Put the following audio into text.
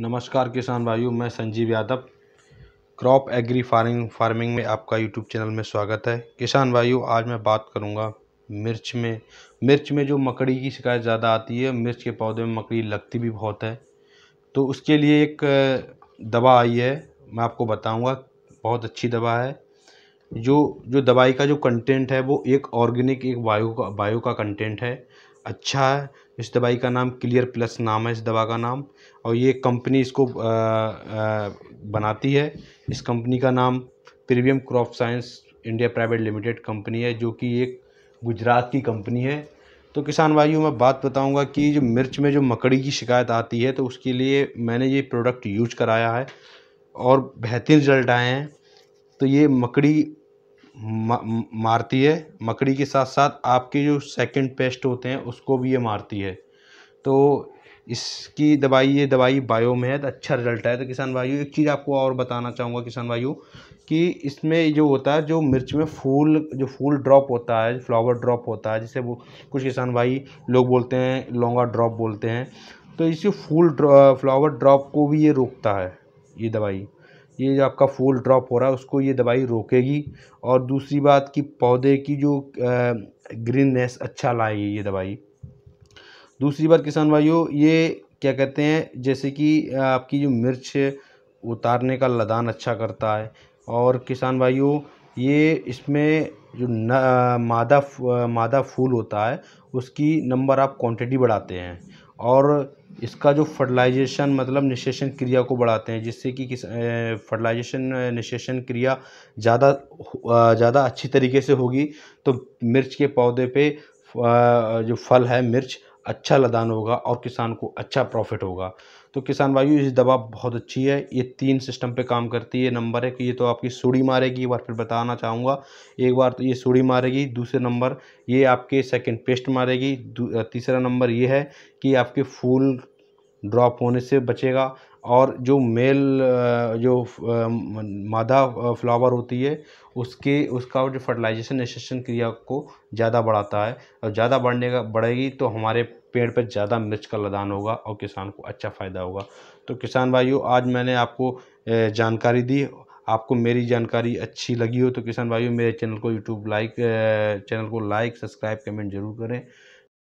नमस्कार किसान भाइयों मैं Sanjeev Yadav crop agri farming farming में आपका यूट्यूब चैनल में स्वागत है किसान भाइयों आज मैं बात करूंगा मिर्च में मिर्च में जो मकड़ी की शिकायत ज़्यादा आती है मिर्च के पौधे में मकड़ी लगती भी बहुत है तो उसके लिए एक दवा आई है मैं आपको बताऊँगा बहुत अच्छी दवा है जो जो दवाई का जो कंटेंट है वो एक ऑर्गेनिक एक बायो का बायो का कंटेंट है अच्छा है इस दवाई का नाम क्लियर प्लस नाम है इस दवा का नाम और ये कंपनी इसको आ, आ, बनाती है इस कंपनी का नाम premium crop science India private limited company है जो कि एक गुजरात की कंपनी है तो किसान भाइयों मैं बात बताऊंगा कि जो मिर्च में जो मकड़ी की शिकायत आती है तो उसके लिए मैंने ये प्रोडक्ट यूज कराया है और बेहतरीन रिजल्ट आए हैं तो ये मकड़ी मारती है मकड़ी के साथ साथ आपके जो सेकंड पेस्ट होते हैं उसको भी ये मारती है तो इसकी दवाई ये दवाई बायो में है तो अच्छा रिजल्ट है तो किसान भाइयों एक चीज़ आपको और बताना चाहूँगा किसान भाइयों कि इसमें जो होता है जो मिर्च में फूल जो फूल ड्रॉप होता है फ्लावर ड्रॉप होता है जिसे वो कुछ किसान भाई लोग बोलते हैं लौंगा ड्रॉप बोलते हैं तो इसी फूल फ्लावर ड्रॉप को भी ये रोकता है ये दवाई ये जो आपका फूल ड्रॉप हो रहा है उसको ये दवाई रोकेगी और दूसरी बात कि पौधे की जो ग्रीननेस अच्छा लाएगी ये दवाई दूसरी बात किसान भाइयों ये क्या कहते हैं जैसे कि आपकी जो मिर्च उतारने का लदान अच्छा करता है और किसान भाइयों ये इसमें जो न मादा मादा फूल होता है उसकी नंबर आप क्वांटिटी बढ़ाते हैं और इसका जो फर्टिलाइजेशन मतलब निशेषण क्रिया को बढ़ाते हैं जिससे कि किस फर्टिलाइजेशन निशेषण क्रिया ज़्यादा ज़्यादा अच्छी तरीके से होगी तो मिर्च के पौधे पे जो फल है मिर्च अच्छा लदान होगा और किसान को अच्छा प्रॉफिट होगा तो किसान वायु इस दवा बहुत अच्छी है ये तीन सिस्टम पे काम करती है नंबर है कि ये तो आपकी सूढ़ी मारेगी एक बार फिर बताना चाहूँगा एक बार तो ये सूढ़ी मारेगी दूसरे नंबर ये आपके सेकंड पेस्ट मारेगी तीसरा नंबर ये है कि आपके फूल ड्रॉप होने से बचेगा और जो मेल जो मादा फ्लावर होती है उसके उसका जो फर्टिलाइजेशन निषेचन क्रिया को ज़्यादा बढ़ाता है और ज़्यादा बढ़ने का बढ़ेगी तो हमारे पेड़ पर ज़्यादा मिर्च का लदान होगा और किसान को अच्छा फ़ायदा होगा तो किसान भाइयों आज मैंने आपको जानकारी दी आपको मेरी जानकारी अच्छी लगी हो तो किसान भाइयों मेरे चैनल को यूट्यूब लाइक चैनल को लाइक सब्सक्राइब कमेंट जरूर करें